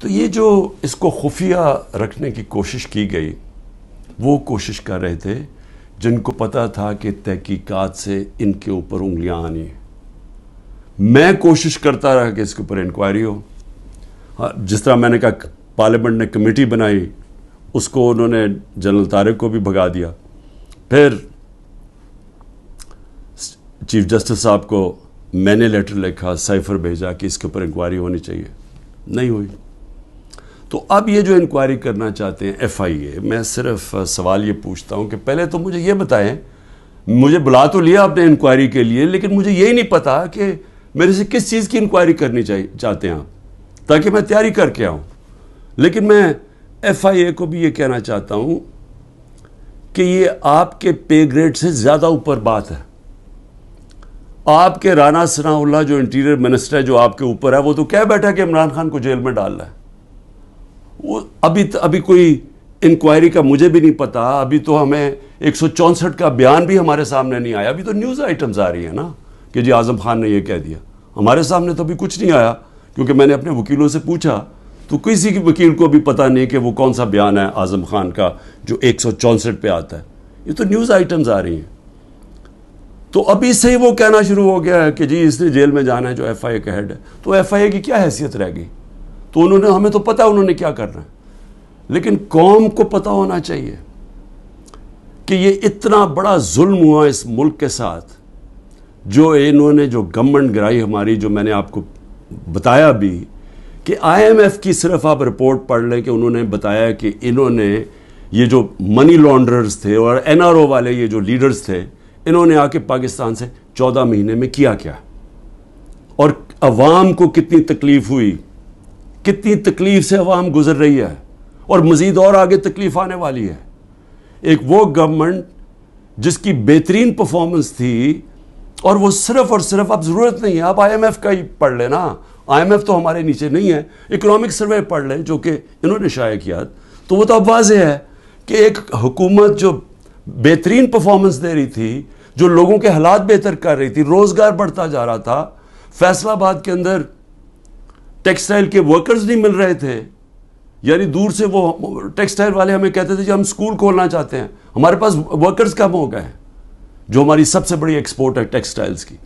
तो ये जो इसको खुफिया रखने की कोशिश की गई वो कोशिश कर रहे थे जिनको पता था कि तहकीकत से इनके ऊपर उंगलियां आनी है मैं कोशिश करता रहा कि इसके ऊपर इंक्वायरी हो हाँ, जिस तरह मैंने कहा पार्लियामेंट ने कमेटी बनाई उसको उन्होंने जनरल तारिक को भी भगा दिया फिर चीफ जस्टिस साहब को मैंने लेटर लिखा साइफर भेजा कि इसके ऊपर इंक्वायरी होनी चाहिए नहीं हुई तो अब ये जो इंक्वायरी करना चाहते हैं एफ आई ए मैं सिर्फ सवाल ये पूछता हूँ कि पहले तो मुझे ये बताएं मुझे बुला तो लिया आपने इंक्वायरी के लिए लेकिन मुझे ये नहीं पता कि मेरे से किस चीज़ की इंक्वायरी करनी चाहिए चाहते हैं आप ताकि मैं तैयारी करके आऊँ लेकिन मैं एफ आई ए को भी ये कहना चाहता हूँ कि ये आपके पे ग्रेड से ज़्यादा ऊपर बात है आपके राना सनाउल्ला जो इंटीरियर मिनिस्टर है जो आपके ऊपर है वो तो कह बैठा कि इमरान खान को जेल में डालना है वो अभी अभी कोई इंक्वायरी का मुझे भी नहीं पता अभी तो हमें एक का बयान भी हमारे सामने नहीं आया अभी तो न्यूज़ आइटम्स आ रही है ना कि जी आज़म खान ने ये कह दिया हमारे सामने तो अभी कुछ नहीं आया क्योंकि मैंने अपने वकीलों से पूछा तो किसी के वकील को भी पता नहीं कि वो कौन सा बयान है आज़म खान का जो एक पे आता है ये तो न्यूज़ आइटम्स आ रही हैं तो अभी से ही वो कहना शुरू हो गया है कि जी इसने जेल में जाना है जो एफ आई ए का हेड है तो एफ आई ए की क्या हैसियत रह गई तो उन्होंने हमें तो पता उन्होंने क्या करना है लेकिन कौम को पता होना चाहिए कि ये इतना बड़ा जुल्म हुआ इस मुल्क के साथ जो इन्होंने जो गवर्नमेंट गिराई हमारी जो मैंने आपको बताया भी कि आईएमएफ की सिर्फ आप रिपोर्ट पढ़ लें कि उन्होंने बताया कि इन्होंने ये जो मनी लॉन्ड्रर्स थे और एनआरओ वाले ये जो लीडर्स थे इन्होंने आके पाकिस्तान से चौदह महीने में किया क्या और अवाम को कितनी तकलीफ हुई कितनी तकलीफ से अवाम गुजर रही है और मज़ीद और आगे तकलीफ आने वाली है एक वो गवर्नमेंट जिसकी बेहतरीन परफॉर्मेंस थी और वो सिर्फ और सिर्फ अब ज़रूरत नहीं है आप आईएमएफ का ही पढ़ लेना आईएमएफ तो हमारे नीचे नहीं है इकोनॉमिक सर्वे पढ़ लें जो कि इन्होंने शाया किया तो वो तो अब वाज है कि एक हुकूमत जो बेहतरीन परफॉर्मेंस दे रही थी जो लोगों के हालात बेहतर कर रही थी रोज़गार बढ़ता जा रहा था फैसलाबाद के अंदर टेक्सटाइल के वर्कर्स नहीं मिल रहे थे यानी दूर से वो टेक्सटाइल वाले हमें कहते थे कि हम स्कूल खोलना चाहते हैं हमारे पास वर्कर्स कम हो गए हैं जो हमारी सबसे बड़ी एक्सपोर्ट है टेक्सटाइल्स की